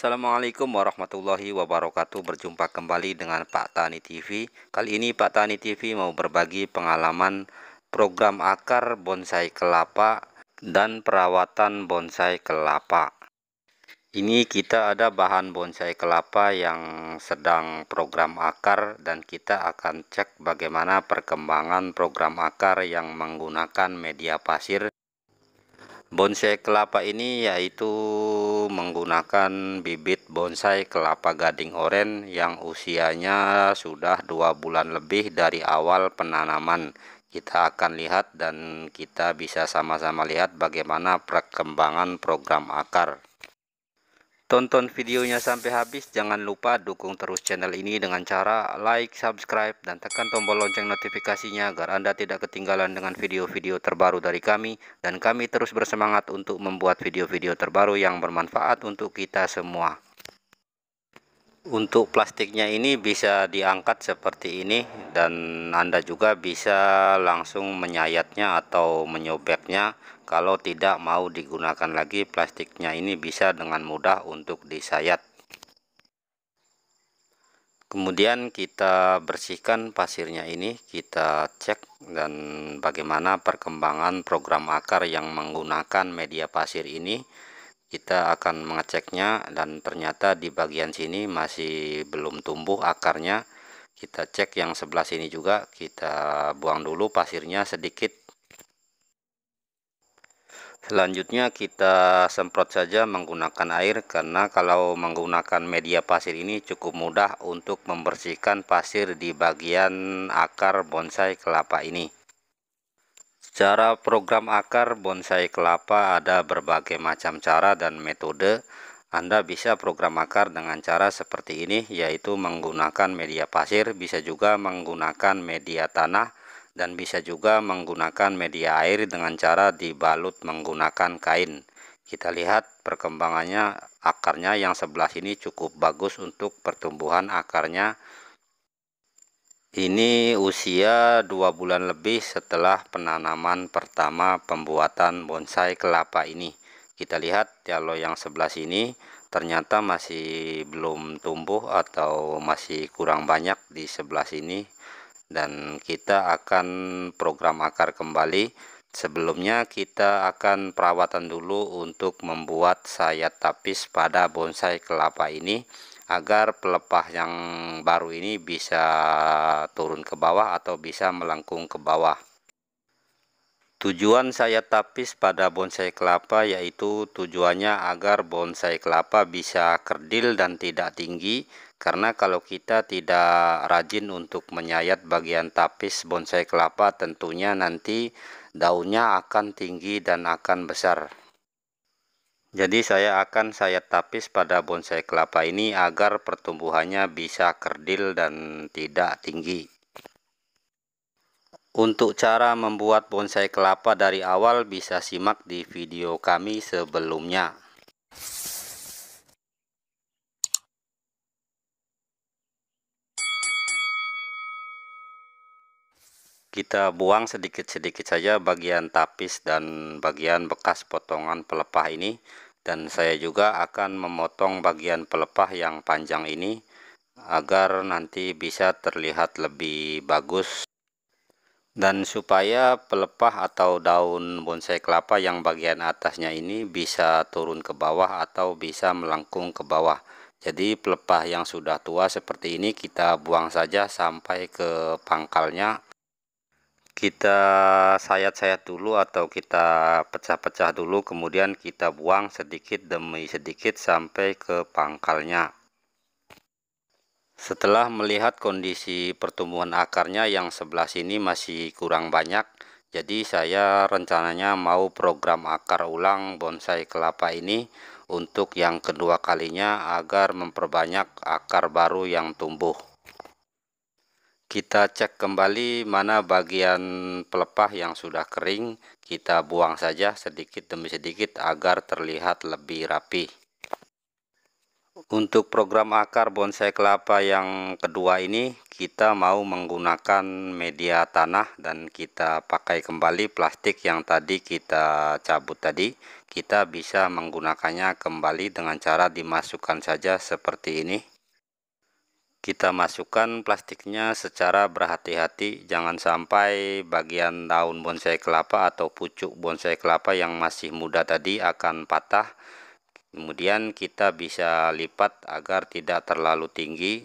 Assalamualaikum warahmatullahi wabarakatuh Berjumpa kembali dengan Pak Tani TV Kali ini Pak Tani TV mau berbagi pengalaman program akar bonsai kelapa dan perawatan bonsai kelapa ini kita ada bahan bonsai kelapa yang sedang program akar dan kita akan cek bagaimana perkembangan program akar yang menggunakan media pasir Bonsai kelapa ini yaitu menggunakan bibit bonsai kelapa gading oren yang usianya sudah dua bulan lebih dari awal penanaman. Kita akan lihat dan kita bisa sama-sama lihat bagaimana perkembangan program akar. Tonton videonya sampai habis, jangan lupa dukung terus channel ini dengan cara like, subscribe, dan tekan tombol lonceng notifikasinya agar Anda tidak ketinggalan dengan video-video terbaru dari kami. Dan kami terus bersemangat untuk membuat video-video terbaru yang bermanfaat untuk kita semua. Untuk plastiknya ini bisa diangkat seperti ini dan Anda juga bisa langsung menyayatnya atau menyobeknya kalau tidak mau digunakan lagi plastiknya ini bisa dengan mudah untuk disayat. Kemudian kita bersihkan pasirnya ini, kita cek dan bagaimana perkembangan program akar yang menggunakan media pasir ini kita akan mengeceknya dan ternyata di bagian sini masih belum tumbuh akarnya kita cek yang sebelah sini juga kita buang dulu pasirnya sedikit selanjutnya kita semprot saja menggunakan air karena kalau menggunakan media pasir ini cukup mudah untuk membersihkan pasir di bagian akar bonsai kelapa ini Secara program akar bonsai kelapa ada berbagai macam cara dan metode anda bisa program akar dengan cara seperti ini yaitu menggunakan media pasir bisa juga menggunakan media tanah dan bisa juga menggunakan media air dengan cara dibalut menggunakan kain kita lihat perkembangannya akarnya yang sebelah sini cukup bagus untuk pertumbuhan akarnya ini usia dua bulan lebih setelah penanaman pertama pembuatan bonsai kelapa ini kita lihat kalau yang sebelah sini ternyata masih belum tumbuh atau masih kurang banyak di sebelah sini dan kita akan program akar kembali sebelumnya kita akan perawatan dulu untuk membuat sayat tapis pada bonsai kelapa ini agar pelepah yang baru ini bisa turun ke bawah atau bisa melengkung ke bawah Tujuan saya tapis pada bonsai kelapa yaitu tujuannya agar bonsai kelapa bisa kerdil dan tidak tinggi karena kalau kita tidak rajin untuk menyayat bagian tapis bonsai kelapa tentunya nanti daunnya akan tinggi dan akan besar jadi saya akan sayat tapis pada bonsai kelapa ini agar pertumbuhannya bisa kerdil dan tidak tinggi untuk cara membuat bonsai kelapa dari awal bisa simak di video kami sebelumnya kita buang sedikit-sedikit saja bagian tapis dan bagian bekas potongan pelepah ini dan saya juga akan memotong bagian pelepah yang panjang ini agar nanti bisa terlihat lebih bagus dan supaya pelepah atau daun bonsai kelapa yang bagian atasnya ini bisa turun ke bawah atau bisa melengkung ke bawah jadi pelepah yang sudah tua seperti ini kita buang saja sampai ke pangkalnya kita sayat-sayat dulu atau kita pecah-pecah dulu kemudian kita buang sedikit demi sedikit sampai ke pangkalnya setelah melihat kondisi pertumbuhan akarnya yang sebelah sini masih kurang banyak jadi saya rencananya mau program akar ulang bonsai kelapa ini untuk yang kedua kalinya agar memperbanyak akar baru yang tumbuh kita cek kembali mana bagian pelepah yang sudah kering kita buang saja sedikit demi sedikit agar terlihat lebih rapi untuk program akar bonsai kelapa yang kedua ini kita mau menggunakan media tanah dan kita pakai kembali plastik yang tadi kita cabut tadi kita bisa menggunakannya kembali dengan cara dimasukkan saja seperti ini kita masukkan plastiknya secara berhati-hati jangan sampai bagian daun bonsai kelapa atau pucuk bonsai kelapa yang masih muda tadi akan patah kemudian kita bisa lipat agar tidak terlalu tinggi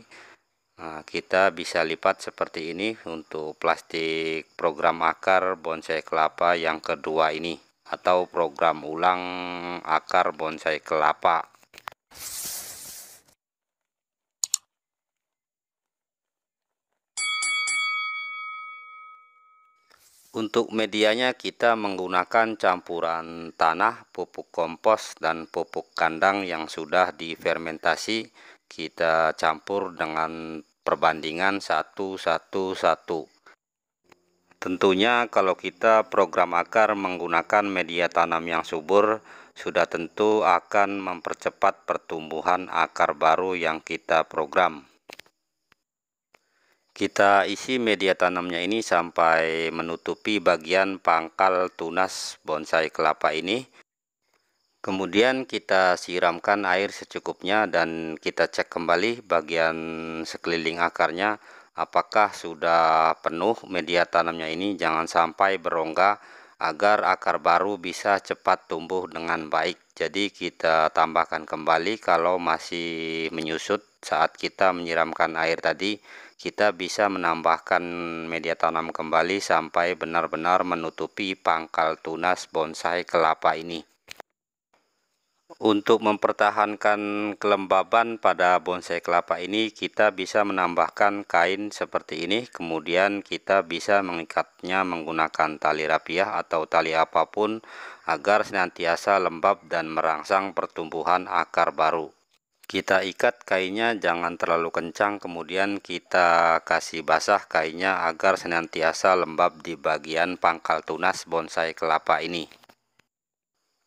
nah, kita bisa lipat seperti ini untuk plastik program akar bonsai kelapa yang kedua ini atau program ulang akar bonsai kelapa Untuk medianya kita menggunakan campuran tanah, pupuk kompos, dan pupuk kandang yang sudah difermentasi. Kita campur dengan perbandingan 1-1-1. Tentunya kalau kita program akar menggunakan media tanam yang subur, sudah tentu akan mempercepat pertumbuhan akar baru yang kita program kita isi media tanamnya ini sampai menutupi bagian pangkal tunas bonsai kelapa ini kemudian kita siramkan air secukupnya dan kita cek kembali bagian sekeliling akarnya apakah sudah penuh media tanamnya ini jangan sampai berongga agar akar baru bisa cepat tumbuh dengan baik jadi kita tambahkan kembali kalau masih menyusut saat kita menyiramkan air tadi kita bisa menambahkan media tanam kembali sampai benar-benar menutupi pangkal tunas bonsai kelapa ini untuk mempertahankan kelembaban pada bonsai kelapa ini kita bisa menambahkan kain seperti ini kemudian kita bisa mengikatnya menggunakan tali rapiah atau tali apapun agar senantiasa lembab dan merangsang pertumbuhan akar baru kita ikat kainnya jangan terlalu kencang kemudian kita kasih basah kainnya agar senantiasa lembab di bagian pangkal tunas bonsai kelapa ini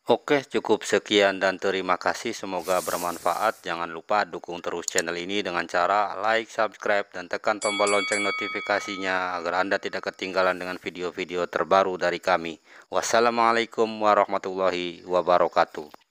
Oke cukup sekian dan terima kasih semoga bermanfaat jangan lupa dukung terus channel ini dengan cara like subscribe dan tekan tombol lonceng notifikasinya agar anda tidak ketinggalan dengan video-video terbaru dari kami Wassalamualaikum warahmatullahi wabarakatuh